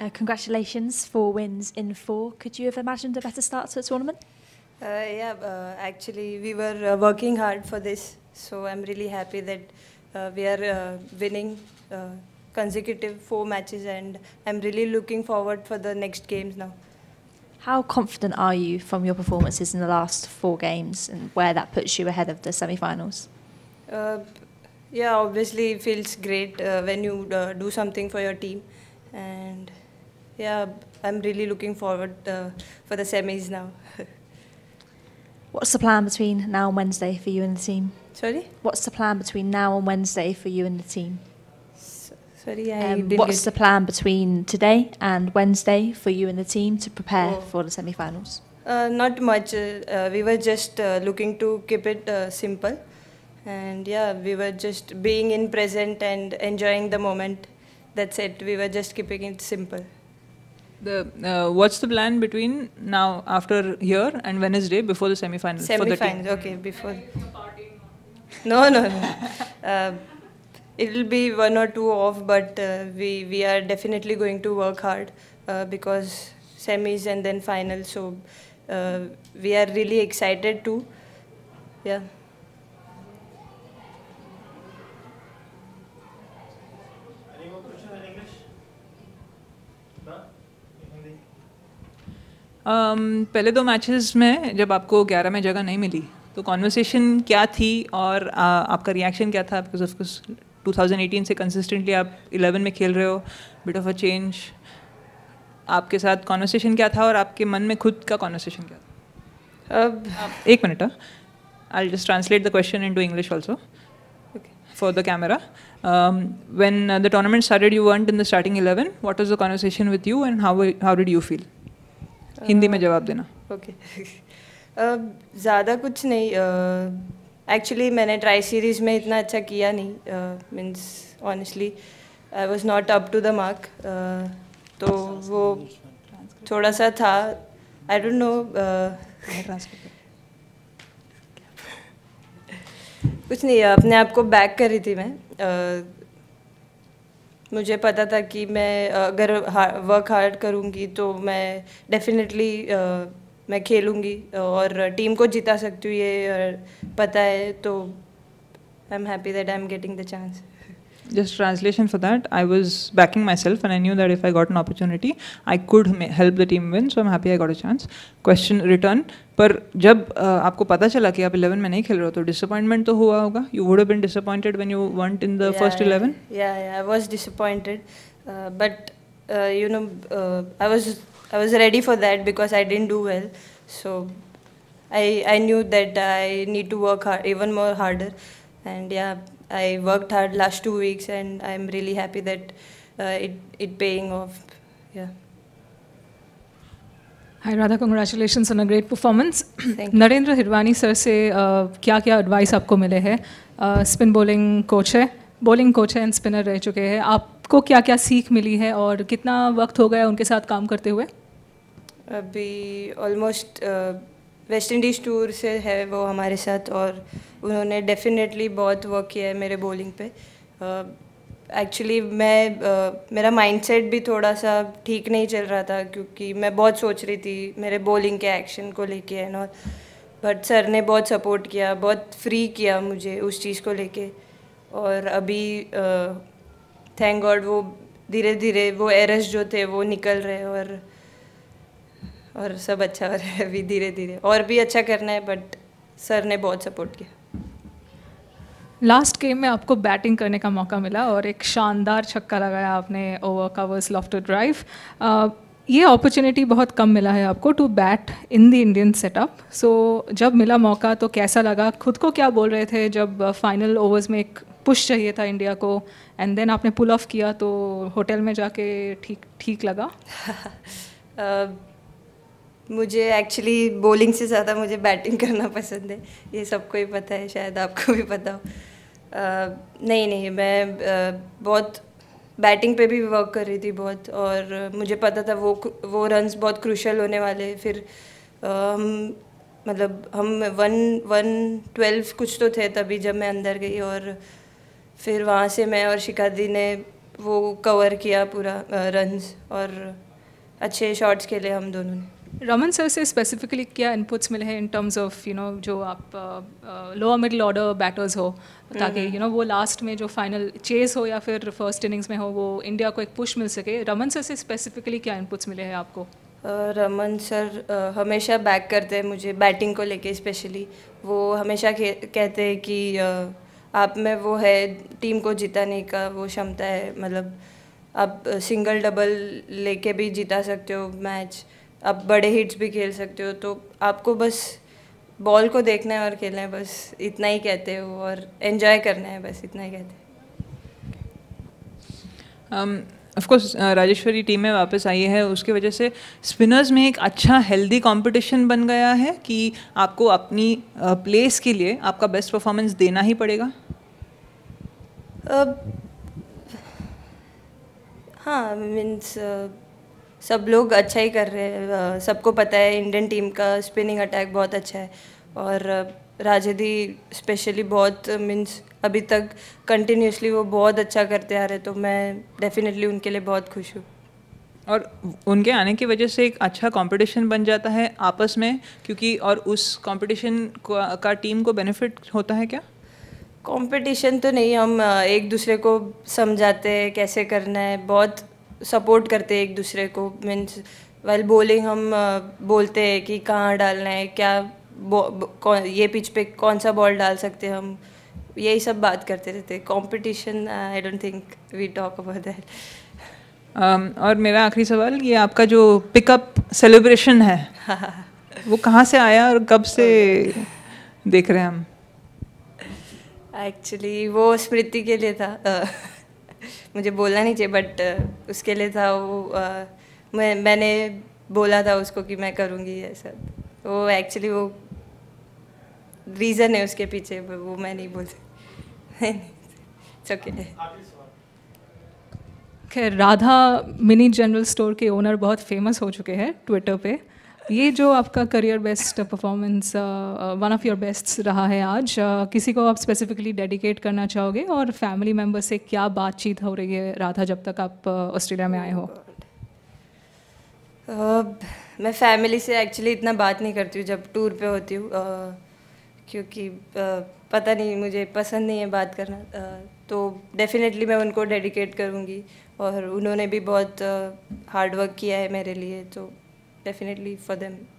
Uh, congratulations, four wins in four. Could you have imagined a better start to a tournament? Uh, yeah, uh, actually, we were uh, working hard for this, so I'm really happy that uh, we are uh, winning consecutive four matches, and I'm really looking forward for the next games now. How confident are you from your performances in the last four games, and where that puts you ahead of the semi-finals? yeah, obviously, it feels great when you do something for your team, and yeah, I'm really looking forward uh, for the semis now. What's the plan between now and Wednesday for you and the team? Sorry? What's the plan between now and Wednesday for you and the team? sorry, I um, What's the plan between today and Wednesday for you and the team to prepare oh. for the semi-finals? Uh, not much. Uh, uh we were just uh, looking to keep it uh, simple and yeah we were just being in present and enjoying the moment that's it we were just keeping it simple the, uh, what's the plan between now after here and Wednesday before the semifinals? Semifinals, okay, before. No, no, no. uh, it'll be one or two off, but uh, we we are definitely going to work hard uh, because semis and then finals. So uh, we are really excited too. Yeah. Any more questions in English? No? Um, पहले दो matches में जब आपको ग्यारह में जगह नहीं मिली तो कॉन्वर्सेशन क्या थी और आ, आपका रिएक्शन क्या था बिकॉज ऑफकोर्स 2018 से कंसिस्टेंटली आप 11 में खेल रहे हो बिट ऑफ अ चेंज आपके साथ कॉन्वर्सेशन क्या था और आपके मन में खुद का कॉन्वर्सेशन क्या था अब uh, एक minute I just translate the question into English also for the camera Um, when uh, the tournament started, you weren't in the starting 11. What was the conversation with you, and how how did you feel? Hindi में जवाब देना okay ज़्यादा कुछ नहीं actually मैंने tri series में इतना अच्छा किया नहीं means honestly I was not up to the mark तो वो थोड़ा सा था आई डोंट नो कुछ नहीं अपने आप को बैक कर रही थी मैं uh, मुझे पता था कि मैं अगर वर्क हार्ड करूँगी तो मैं डेफिनेटली मैं खेलूँगी और टीम को जिता सकती हूँ ये पता है तो I am happy that I am getting the chance just translation for that i was backing myself and i knew that if i got an opportunity i could help the team win so i'm happy i got a chance question return पर जब uh, आपको पता चला कि आप 11 में नहीं खेल रहे हो तो डिसअपॉइंटमेंट तो हुआ होगा you would have been disappointed when you want in the first 11 या I was disappointed but you know I was I was ready for that because I didn't do well so I I knew that I need to work even more harder and yeah I worked hard last two weeks, and I'm really happy that uh, it it paying off. Yeah. Hi Radha, congratulations on a great performance. Narendra Hirwani sir से क्या क्या advice आपको मिले हैं spin bowling coach है bowling coach है and spinner रह चुके हैं आपको क्या क्या सीख मिली है और कितना वक्त हो गया उनके साथ काम करते हुए अभी ऑलमोस्ट वेस्ट इंडीज़ टूर से है वो हमारे साथ और उन्होंने डेफिनेटली बहुत वर्क किया है मेरे बॉलिंग पे एक्चुअली uh, मैं uh, मेरा माइंडसेट भी थोड़ा सा ठीक नहीं चल रहा था क्योंकि मैं बहुत सोच रही थी मेरे बॉलिंग के एक्शन को लेके एंड और बट सर ने बहुत सपोर्ट किया बहुत फ्री किया मुझे उस चीज़ को लेके और अभी थैंक uh, गॉड वो धीरे धीरे वो एरस जो थे वो निकल रहे और और सब अच्छा हो रहा है अभी धीरे धीरे और भी अच्छा करना है बट सर ने बहुत सपोर्ट किया लास्ट गेम में आपको बैटिंग करने का मौका मिला और एक शानदार छक्का लगाया आपने ओवर कवर्स लॉफ्ट ड्राइव ये अपॉर्चुनिटी बहुत कम मिला है आपको to bat in the Indian setup so जब मिला मौका तो कैसा लगा खुद को क्या बोल रहे थे जब फाइनल uh, ओवर्स में एक पुश चाहिए था इंडिया को एंड देन आपने पुल ऑफ किया तो होटल में जाके ठीक ठीक लगा uh, मुझे एक्चुअली बॉलिंग से ज़्यादा मुझे बैटिंग करना पसंद है ये सबको ही पता है शायद आपको भी पता हो नहीं नहीं मैं बहुत बैटिंग पे भी वर्क कर रही थी बहुत और मुझे पता था वो वो रन्स बहुत क्रूशल होने वाले फिर हम मतलब हम वन वन ट्वेल्व कुछ तो थे तभी जब मैं अंदर गई और फिर वहाँ से मैं और शिकादी ने वो कवर किया पूरा रन्स और अच्छे शॉट्स खेले हम दोनों ने रमन सर से स्पेसिफिकली क्या इनपुट्स मिले हैं in terms of you know जो आप लोअर मिडिल ऑर्डर बैटर्स हो ताकि यू mm-hmm. नो वो लास्ट में जो फाइनल चेज हो या फिर फर्स्ट इनिंग्स में हो वो इंडिया को एक पुश मिल सके रमन सर से स्पेसिफिकली क्या इनपुट्स मिले हैं आपको रमन uh, सर uh, हमेशा बैक करते हैं मुझे बैटिंग को लेके स्पेशली वो हमेशा कहते हैं कि uh, आप में वो है टीम को जिताने का वो क्षमता है मतलब आप सिंगल डबल लेके भी जिता सकते हो मैच आप बड़े हिट्स भी खेल सकते हो तो आपको बस बॉल को देखना है और खेलना है बस इतना ही कहते हो और एन्जॉय करना है बस इतना ही कहते हैं um, ऑफकोर्स राजेश्वरी टीम में वापस आई है उसकी वजह से स्पिनर्स में एक अच्छा हेल्दी कंपटीशन बन गया है कि आपको अपनी प्लेस uh, के लिए आपका बेस्ट परफॉर्मेंस देना ही पड़ेगा हाँ, uh, हाँ मीन्स uh, सब लोग अच्छा ही कर रहे हैं सबको पता है इंडियन टीम का स्पिनिंग अटैक बहुत अच्छा है और राजदी स्पेशली बहुत मीन्स अभी तक कंटिन्यूसली वो बहुत अच्छा करते आ रहे तो मैं डेफिनेटली उनके लिए बहुत खुश हूँ और उनके आने की वजह से एक अच्छा कंपटीशन बन जाता है आपस में क्योंकि और उस कंपटीशन का टीम को बेनिफिट होता है क्या कंपटीशन तो नहीं हम एक दूसरे को समझाते हैं कैसे करना है बहुत सपोर्ट करते एक दूसरे को मीन्स वेल बोलिंग हम बोलते हैं कि कहाँ डालना है क्या ये पिच पे कौन सा बॉल डाल सकते हम यही सब बात करते रहते competition I don't think we talk about that और मेरा आखिरी सवाल ये आपका जो पिकअप सेलिब्रेशन है वो कहाँ से आया और कब से देख रहे हैं हम एक्चुअली वो स्मृति के लिए था मुझे बोलना नहीं चाहिए बट uh, उसके लिए था वो uh, मैं मैंने बोला था उसको कि मैं करूँगी ये सब वो एक्चुअली वो रीज़न है उसके पीछे वो मैं नहीं बोल सकती खैर राधा मिनी जनरल स्टोर के ओनर बहुत फेमस हो चुके हैं ट्विटर पे ये जो आपका career best performance one of your best रहा है आज uh, किसी को आप स्पेसिफिकली डेडिकेट करना चाहोगे और फैमिली मेम्बर से क्या बातचीत हो रही है राधा जब तक आप ऑस्ट्रेलिया uh, में आए हो uh, मैं फैमिली से एक्चुअली इतना बात नहीं करती हूँ जब टूर पे होती हूँ uh, क्योंकि uh, पता नहीं मुझे पसंद नहीं है बात करना uh, तो डेफिनेटली मैं उनको डेडिकेट करूँगी और उन्होंने भी बहुत हार्ड वर्क किया है मेरे लिए तो definitely for them